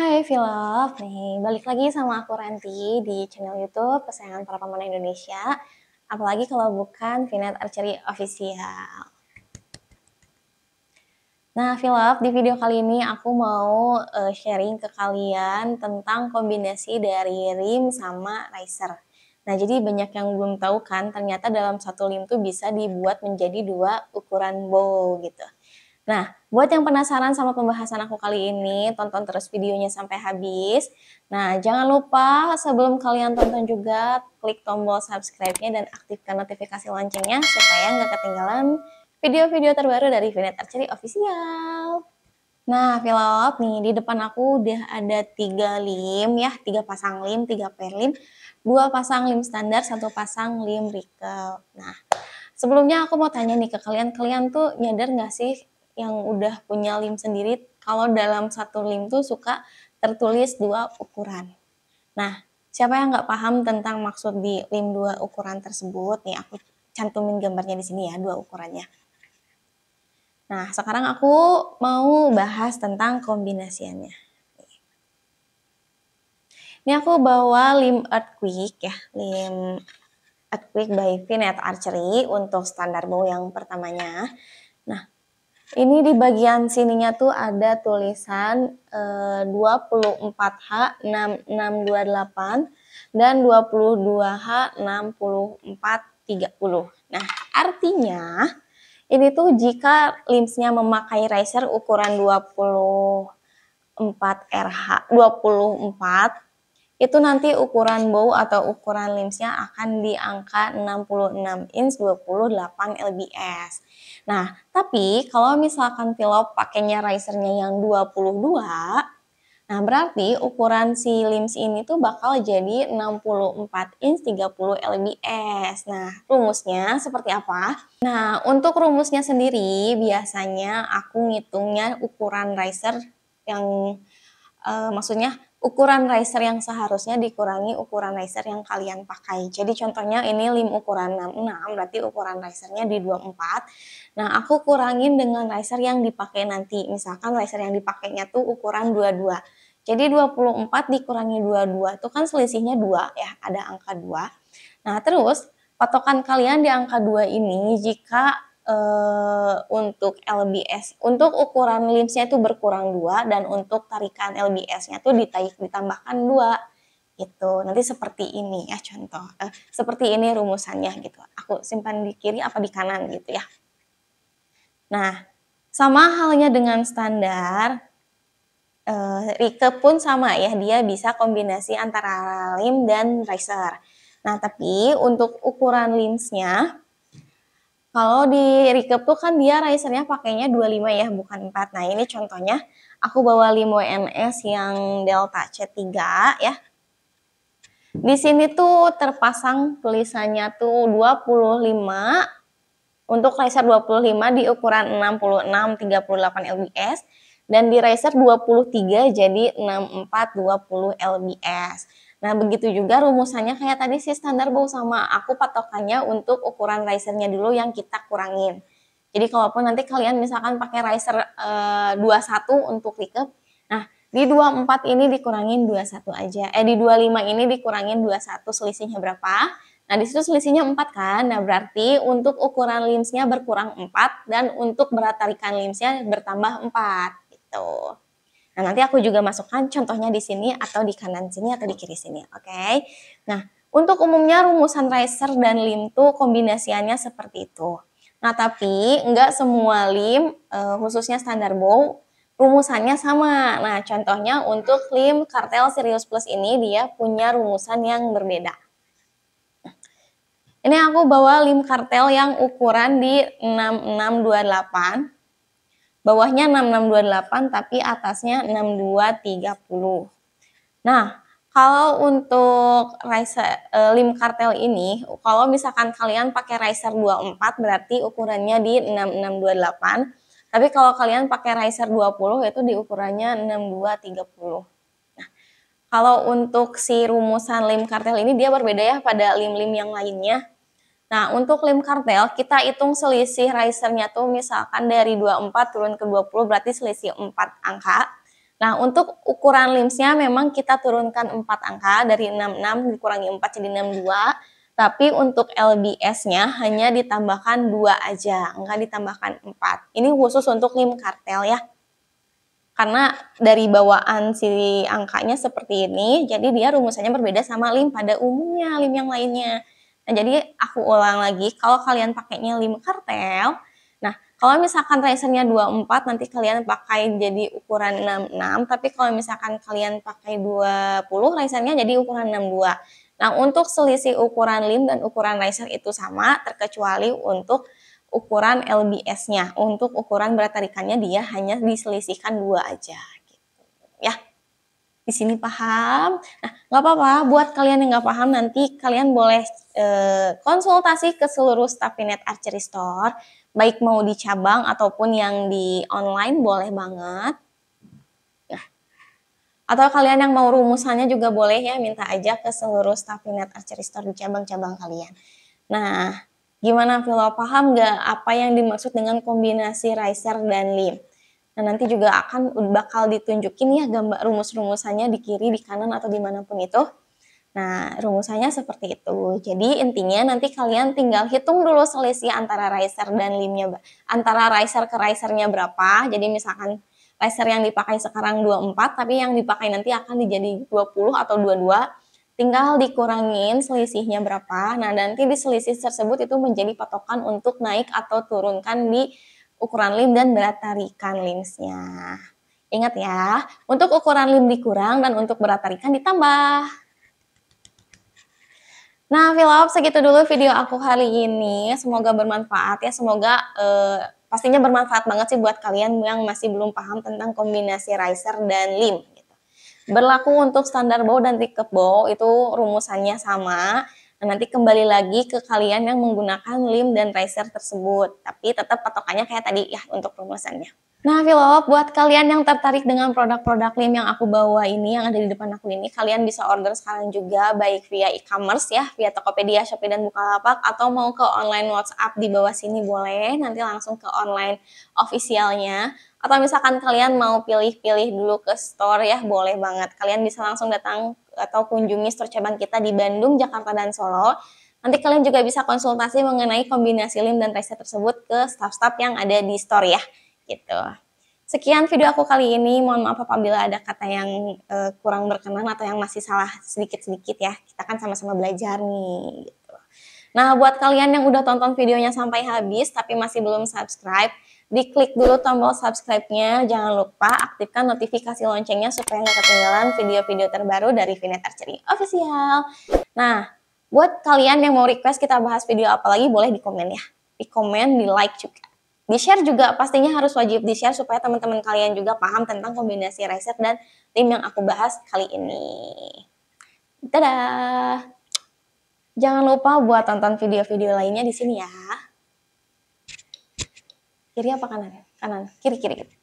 Hai Vlog, nih balik lagi sama aku Ranti di channel YouTube kesayangan para pemenang Indonesia. Apalagi kalau bukan Vinet Archery Official. Nah Vlog, di video kali ini aku mau uh, sharing ke kalian tentang kombinasi dari rim sama riser. Nah jadi banyak yang belum tahu kan, ternyata dalam satu rim tuh bisa dibuat menjadi dua ukuran bow gitu. Nah, buat yang penasaran sama pembahasan aku kali ini, tonton terus videonya sampai habis. Nah, jangan lupa sebelum kalian tonton juga, klik tombol subscribe-nya dan aktifkan notifikasi loncengnya supaya nggak ketinggalan video-video terbaru dari Vinet Archery Official. Nah, Vilop, nih di depan aku udah ada tiga lim ya, tiga pasang lim, tiga pair lim, dua pasang lim standar, satu pasang lim recurve. Nah, sebelumnya aku mau tanya nih ke kalian, kalian tuh nyadar nggak sih yang udah punya lim sendiri kalau dalam satu lim tuh suka tertulis dua ukuran. Nah, siapa yang nggak paham tentang maksud di lim dua ukuran tersebut? Nih aku cantumin gambarnya di sini ya dua ukurannya. Nah, sekarang aku mau bahas tentang kombinasiannya. Ini aku bawa lim earthquake ya, lim earthquake by Finet Archery untuk standar bow yang pertamanya. Nah, ini di bagian sininya tuh ada tulisan eh, 24H 6628 dan 22H 6430. Nah, artinya ini tuh jika limsnya memakai riser ukuran 24 RH 24 itu nanti ukuran bow atau ukuran limsnya akan di angka 66 inch 28 lbs. Nah, tapi kalau misalkan pilot pakainya risernya yang 22, nah berarti ukuran si lims ini tuh bakal jadi 64 inch 30 lbs. Nah, rumusnya seperti apa? Nah, untuk rumusnya sendiri biasanya aku ngitungnya ukuran riser yang uh, maksudnya ukuran riser yang seharusnya dikurangi ukuran riser yang kalian pakai. Jadi contohnya ini lim ukuran 66, berarti ukuran risernya di 24. Nah, aku kurangin dengan riser yang dipakai nanti. Misalkan riser yang dipakainya tuh ukuran 22. Jadi 24 dikurangi 22 itu kan selisihnya 2 ya, ada angka 2. Nah, terus patokan kalian di angka 2 ini jika uh, untuk LBS untuk ukuran limsnya itu berkurang dua dan untuk tarikan LBS-nya itu ditaik ditambahkan dua gitu nanti seperti ini ya contoh uh, seperti ini rumusannya gitu aku simpan di kiri apa di kanan gitu ya nah sama halnya dengan standar uh, Rike pun sama ya dia bisa kombinasi antara lim dan riser nah tapi untuk ukuran limsnya kalau di Recap tuh kan dia risernya pakainya 25 ya, bukan 4. Nah, ini contohnya aku bawa Limo MS yang Delta C3 ya. Di sini tuh terpasang tulisannya tuh 25 untuk riser 25 di ukuran 66 38 lbs dan di riser 23 jadi 64 20 lbs. Nah, begitu juga rumusannya kayak tadi sih standar bu sama aku patokannya untuk ukuran risernya dulu yang kita kurangin. Jadi kalaupun nanti kalian misalkan pakai riser e, eh, 21 untuk recap, nah di 24 ini dikurangin 21 aja. Eh di 25 ini dikurangin 21 selisihnya berapa? Nah, di situ selisihnya 4 kan. Nah, berarti untuk ukuran limsnya berkurang 4 dan untuk berat tarikan limsnya bertambah 4 gitu. Nah, nanti aku juga masukkan contohnya di sini atau di kanan sini atau di kiri sini, oke? Okay? Nah, untuk umumnya rumusan riser dan lim tuh kombinasiannya seperti itu. Nah, tapi nggak semua lim, eh, khususnya standar bow, rumusannya sama. Nah, contohnya untuk lim kartel Sirius Plus ini dia punya rumusan yang berbeda. Ini aku bawa lim kartel yang ukuran di 6628 bawahnya 6628 tapi atasnya 6230. Nah, kalau untuk riser eh, lim kartel ini, kalau misalkan kalian pakai riser 24 berarti ukurannya di 6628. Tapi kalau kalian pakai riser 20 itu di ukurannya 6230. Nah, Kalau untuk si rumusan lim kartel ini dia berbeda ya pada lim-lim yang lainnya. Nah, untuk lem kartel kita hitung selisih risernya tuh misalkan dari 24 turun ke 20 berarti selisih 4 angka. Nah, untuk ukuran limsnya memang kita turunkan 4 angka dari 66 dikurangi 4 jadi 62. Tapi untuk LBS-nya hanya ditambahkan 2 aja, enggak ditambahkan 4. Ini khusus untuk lim kartel ya. Karena dari bawaan si angkanya seperti ini, jadi dia rumusannya berbeda sama lim pada umumnya, lim yang lainnya. Nah, jadi aku ulang lagi, kalau kalian pakainya 5 kartel, nah, kalau misalkan tracernya 24, nanti kalian pakai jadi ukuran 66, tapi kalau misalkan kalian pakai 20, tracernya jadi ukuran 62. Nah, untuk selisih ukuran lim dan ukuran riser itu sama, terkecuali untuk ukuran LBS-nya. Untuk ukuran berat tarikannya dia hanya diselisihkan dua aja. Gitu. Ya, di sini paham. Nah, nggak apa-apa. Buat kalian yang nggak paham nanti kalian boleh e, konsultasi ke seluruh staff Stafinet Archery Store, baik mau di cabang ataupun yang di online boleh banget. Nah, atau kalian yang mau rumusannya juga boleh ya, minta aja ke seluruh staff Stafinet Archery Store di cabang-cabang kalian. Nah, gimana Vilo paham nggak apa yang dimaksud dengan kombinasi riser dan limb? Nah nanti juga akan bakal ditunjukin ya gambar rumus-rumusannya di kiri, di kanan atau dimanapun itu. Nah rumusannya seperti itu. Jadi intinya nanti kalian tinggal hitung dulu selisih antara riser dan limnya, antara riser ke risernya berapa. Jadi misalkan riser yang dipakai sekarang 24 tapi yang dipakai nanti akan dijadi 20 atau 22 tinggal dikurangin selisihnya berapa nah nanti di selisih tersebut itu menjadi patokan untuk naik atau turunkan di ukuran lim dan berat tarikan limsnya. Ingat ya, untuk ukuran lim dikurang dan untuk berat tarikan ditambah. Nah, Philop, segitu dulu video aku hari ini. Semoga bermanfaat ya. Semoga eh, pastinya bermanfaat banget sih buat kalian yang masih belum paham tentang kombinasi riser dan lim. Gitu. Berlaku untuk standar bow dan tiket bow itu rumusannya sama. Nah, nanti kembali lagi ke kalian yang menggunakan lim dan riser tersebut. Tapi tetap patokannya kayak tadi ya untuk rumusannya. Nah, Philop, buat kalian yang tertarik dengan produk-produk lim yang aku bawa ini, yang ada di depan aku ini, kalian bisa order sekarang juga baik via e-commerce ya, via Tokopedia, Shopee, dan Bukalapak, atau mau ke online WhatsApp di bawah sini boleh, nanti langsung ke online officialnya. Atau misalkan kalian mau pilih-pilih dulu ke store ya, boleh banget. Kalian bisa langsung datang atau kunjungi store cabang kita di Bandung, Jakarta, dan Solo. Nanti kalian juga bisa konsultasi mengenai kombinasi lem dan reset tersebut ke staff-staff yang ada di store ya. Gitu. Sekian video aku kali ini. Mohon maaf apabila ada kata yang uh, kurang berkenan atau yang masih salah sedikit-sedikit ya. Kita kan sama-sama belajar nih. Gitu. Nah, buat kalian yang udah tonton videonya sampai habis tapi masih belum subscribe, Diklik dulu tombol subscribe-nya, jangan lupa aktifkan notifikasi loncengnya supaya nggak ketinggalan video-video terbaru dari Vinet Archery Official. Nah, buat kalian yang mau request kita bahas video apa lagi boleh di komen ya. Di komen, di like juga. Di share juga pastinya harus wajib di share supaya teman-teman kalian juga paham tentang kombinasi riser dan tim yang aku bahas kali ini. Dadah. Jangan lupa buat tonton video-video lainnya di sini ya kiri apa kanan ya? Kanan, kiri, kiri, gitu.